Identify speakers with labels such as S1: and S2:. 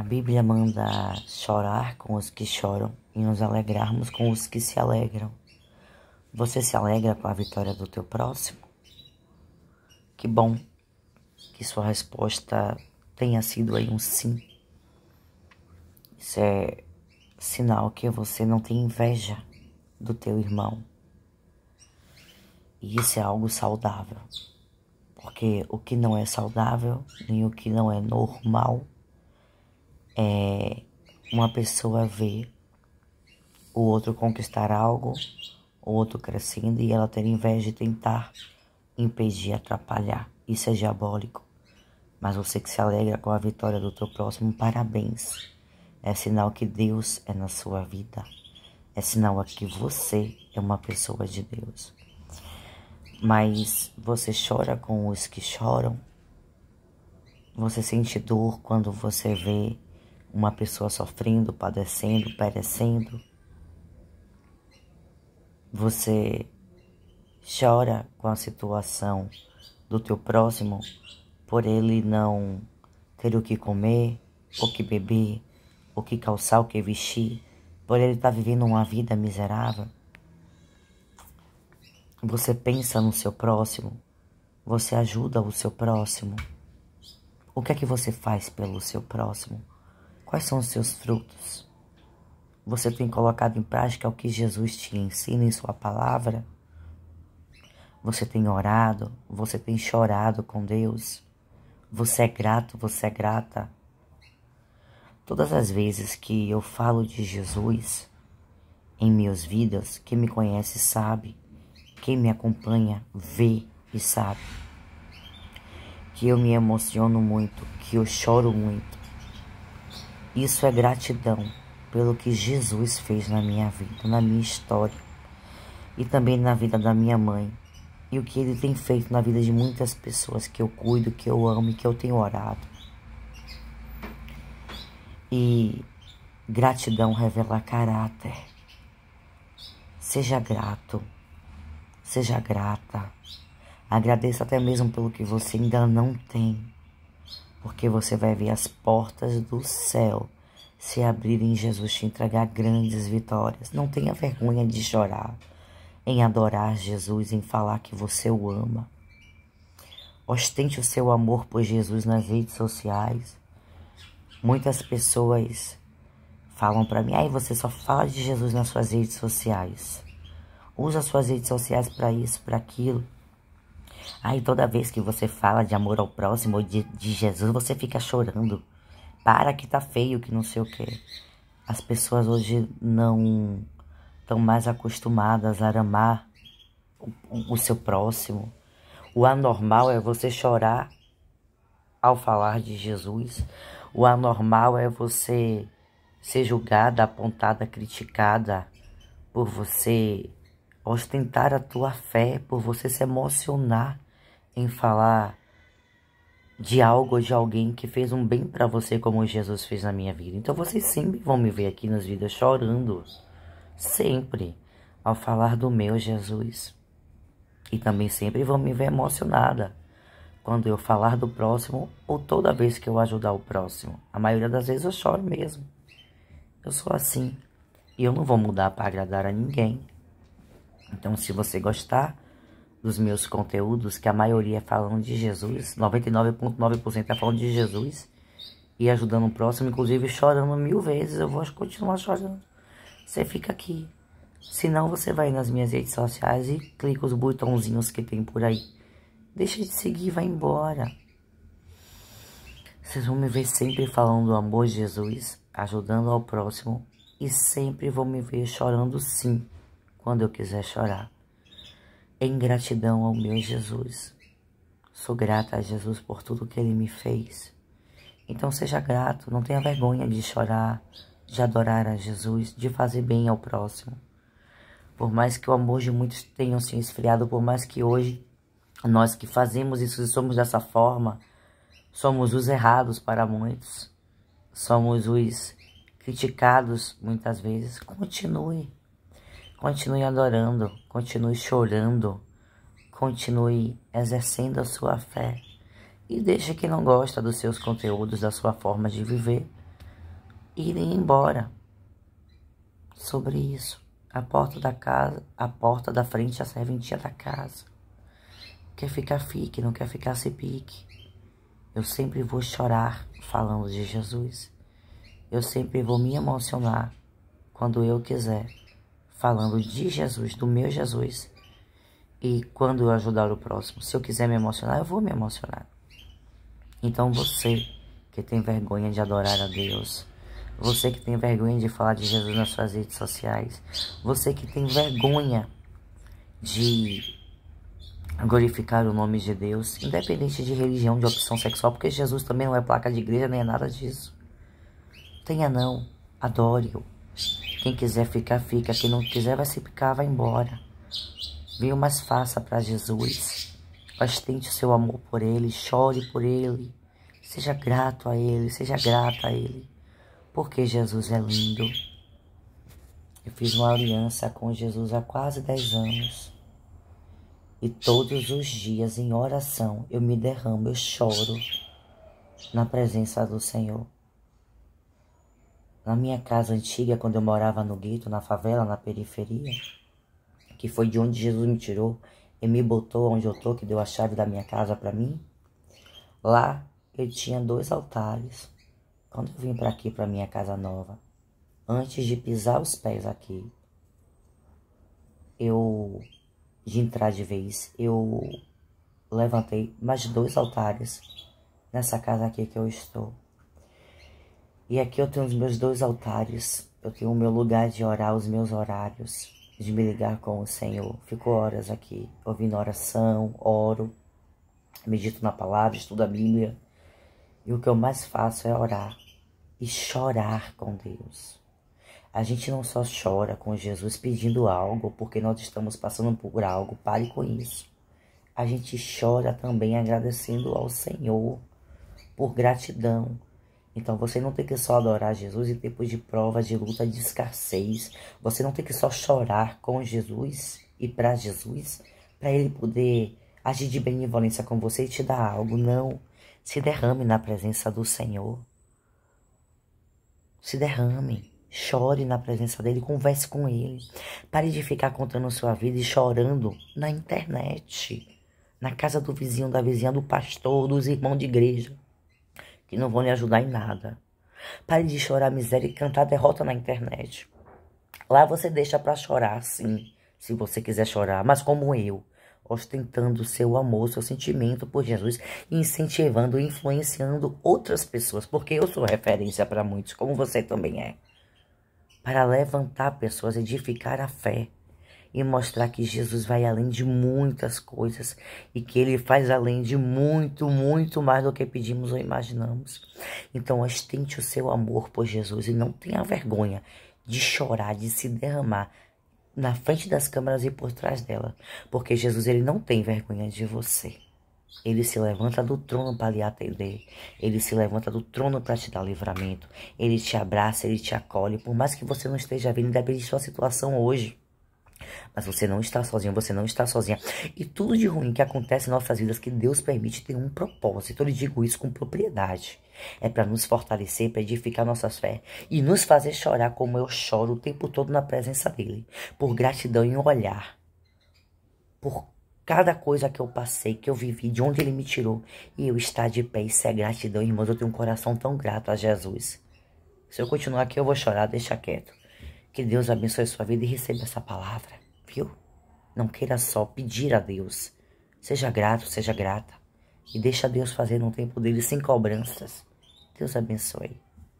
S1: A Bíblia manda chorar com os que choram e nos alegrarmos com os que se alegram. Você se alegra com a vitória do teu próximo? Que bom que sua resposta tenha sido aí um sim. Isso é sinal que você não tem inveja do teu irmão. E isso é algo saudável. Porque o que não é saudável, nem o que não é normal, é, uma pessoa ver o outro conquistar algo, o outro crescendo e ela ter inveja de tentar impedir, atrapalhar. Isso é diabólico. Mas você que se alegra com a vitória do teu próximo, parabéns. É sinal que Deus é na sua vida. É sinal que você é uma pessoa de Deus. Mas você chora com os que choram. Você sente dor quando você vê uma pessoa sofrendo, padecendo, perecendo. Você chora com a situação do teu próximo por ele não ter o que comer, o que beber, o que calçar, o que vestir, por ele estar tá vivendo uma vida miserável. Você pensa no seu próximo, você ajuda o seu próximo. O que é que você faz pelo seu próximo? Quais são os seus frutos? Você tem colocado em prática o que Jesus te ensina em Sua palavra? Você tem orado? Você tem chorado com Deus? Você é grato? Você é grata? Todas as vezes que eu falo de Jesus em minhas vidas, quem me conhece sabe, quem me acompanha vê e sabe que eu me emociono muito, que eu choro muito, isso é gratidão pelo que Jesus fez na minha vida, na minha história e também na vida da minha mãe. E o que ele tem feito na vida de muitas pessoas que eu cuido, que eu amo e que eu tenho orado. E gratidão revela caráter. Seja grato. Seja grata. Agradeça até mesmo pelo que você ainda não tem porque você vai ver as portas do céu se abrirem Jesus te entregar grandes vitórias. Não tenha vergonha de chorar, em adorar Jesus, em falar que você o ama. Ostente o seu amor por Jesus nas redes sociais. Muitas pessoas falam para mim, aí ah, você só fala de Jesus nas suas redes sociais. Usa as suas redes sociais para isso, para aquilo. Aí toda vez que você fala de amor ao próximo ou de, de Jesus, você fica chorando. Para que tá feio, que não sei o quê. As pessoas hoje não estão mais acostumadas a amar o, o, o seu próximo. O anormal é você chorar ao falar de Jesus. O anormal é você ser julgada, apontada, criticada por você ostentar a tua fé, por você se emocionar em falar de algo de alguém que fez um bem para você como Jesus fez na minha vida. Então vocês sempre vão me ver aqui nas vídeos chorando, sempre, ao falar do meu Jesus. E também sempre vão me ver emocionada quando eu falar do próximo ou toda vez que eu ajudar o próximo. A maioria das vezes eu choro mesmo. Eu sou assim. E eu não vou mudar para agradar a ninguém. Então, se você gostar dos meus conteúdos, que a maioria é falam de Jesus, 99,9% é tá falando de Jesus e ajudando o próximo, inclusive chorando mil vezes, eu vou continuar chorando. Você fica aqui. Senão você vai nas minhas redes sociais e clica os botãozinhos que tem por aí. Deixa de seguir, vai embora. Vocês vão me ver sempre falando do amor de Jesus, ajudando ao próximo e sempre vão me ver chorando sim quando eu quiser chorar. Em gratidão ao meu Jesus. Sou grata a Jesus por tudo que ele me fez. Então seja grato, não tenha vergonha de chorar, de adorar a Jesus, de fazer bem ao próximo. Por mais que o amor de muitos tenha se esfriado, por mais que hoje nós que fazemos isso e somos dessa forma, somos os errados para muitos, somos os criticados muitas vezes. Continue Continue adorando, continue chorando, continue exercendo a sua fé e deixe quem não gosta dos seus conteúdos, da sua forma de viver, irem embora. Sobre isso, a porta da casa, a porta da frente, a serventia da casa. Quer ficar, fique, não quer ficar, se pique. Eu sempre vou chorar falando de Jesus. Eu sempre vou me emocionar quando eu quiser falando de Jesus, do meu Jesus. E quando eu ajudar o próximo, se eu quiser me emocionar, eu vou me emocionar. Então você que tem vergonha de adorar a Deus, você que tem vergonha de falar de Jesus nas suas redes sociais, você que tem vergonha de glorificar o nome de Deus, independente de religião, de opção sexual, porque Jesus também não é placa de igreja, nem é nada disso. Tenha não, adore-o. Quem quiser ficar, fica. Quem não quiser, vai se picar, vai embora. Viu? Mas faça para Jesus. Ostente o seu amor por Ele. Chore por Ele. Seja grato a Ele. Seja grata a Ele. Porque Jesus é lindo. Eu fiz uma aliança com Jesus há quase 10 anos. E todos os dias, em oração, eu me derramo, eu choro na presença do Senhor na minha casa antiga, quando eu morava no gueto, na favela, na periferia, que foi de onde Jesus me tirou e me botou onde eu tô, que deu a chave da minha casa para mim. Lá eu tinha dois altares. Quando eu vim para aqui, para minha casa nova, antes de pisar os pés aqui, eu de entrar de vez, eu levantei mais dois altares nessa casa aqui que eu estou. E aqui eu tenho os meus dois altares. Eu tenho o meu lugar de orar, os meus horários, de me ligar com o Senhor. Fico horas aqui ouvindo oração, oro, medito na palavra, estudo a Bíblia. E o que eu mais faço é orar e chorar com Deus. A gente não só chora com Jesus pedindo algo porque nós estamos passando por algo, pare com isso. A gente chora também agradecendo ao Senhor por gratidão então você não tem que só adorar Jesus em tempos de provas, de luta, de escassez. Você não tem que só chorar com Jesus e para Jesus, para ele poder agir de benevolência com você e te dar algo. Não. Se derrame na presença do Senhor. Se derrame. Chore na presença dele, converse com ele. Pare de ficar contando sua vida e chorando na internet, na casa do vizinho, da vizinha, do pastor, dos irmãos de igreja que não vão lhe ajudar em nada. Pare de chorar miséria e cantar tá derrota na internet. Lá você deixa para chorar, sim, se você quiser chorar, mas como eu, ostentando seu amor, seu sentimento por Jesus, incentivando influenciando outras pessoas, porque eu sou referência para muitos, como você também é, para levantar pessoas, edificar a fé e mostrar que Jesus vai além de muitas coisas e que ele faz além de muito, muito mais do que pedimos ou imaginamos. Então, ostente o seu amor por Jesus e não tenha vergonha de chorar, de se derramar na frente das câmeras e por trás dela, porque Jesus ele não tem vergonha de você. Ele se levanta do trono para lhe atender. Ele se levanta do trono para te dar livramento. Ele te abraça, ele te acolhe. Por mais que você não esteja vendo, independente da sua situação hoje, mas você não está sozinho, você não está sozinha. E tudo de ruim que acontece em nossas vidas é que Deus permite tem um propósito. Eu lhe digo isso com propriedade. É para nos fortalecer, para edificar nossas fé e nos fazer chorar como eu choro o tempo todo na presença dele, por gratidão em olhar, por cada coisa que eu passei, que eu vivi, de onde ele me tirou, e eu estar de pé. Isso é gratidão, irmãos. Eu tenho um coração tão grato a Jesus. Se eu continuar aqui, eu vou chorar, deixa quieto. Que Deus abençoe sua vida e receba essa palavra, viu? Não queira só pedir a Deus. Seja grato, seja grata. E deixa Deus fazer no tempo dele sem cobranças. Deus abençoe.